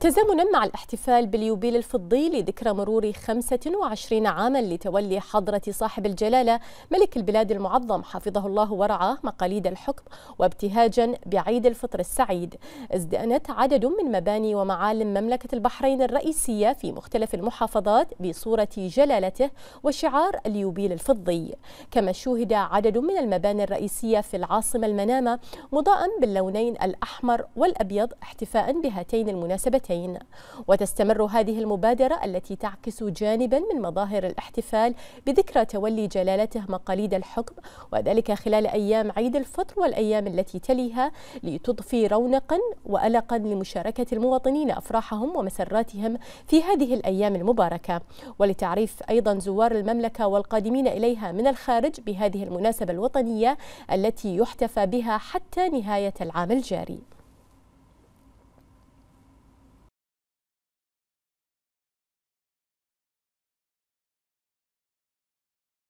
تزامنا مع الاحتفال باليوبيل الفضي لذكرى مرور 25 عاما لتولي حضرة صاحب الجلالة ملك البلاد المعظم حفظه الله ورعاه مقاليد الحكم وابتهاجا بعيد الفطر السعيد ازدانت عدد من مباني ومعالم مملكة البحرين الرئيسية في مختلف المحافظات بصورة جلالته وشعار اليوبيل الفضي كما شوهد عدد من المباني الرئيسية في العاصمة المنامة مضاء باللونين الأحمر والأبيض احتفاء بهاتين المناسبتين المناسبتين وتستمر هذه المبادرة التي تعكس جانبا من مظاهر الاحتفال بذكرى تولي جلالته مقاليد الحكم وذلك خلال أيام عيد الفطر والأيام التي تليها لتضفي رونقا وألقا لمشاركة المواطنين أفراحهم ومسراتهم في هذه الأيام المباركة ولتعريف أيضا زوار المملكة والقادمين إليها من الخارج بهذه المناسبة الوطنية التي يحتفى بها حتى نهاية العام الجاري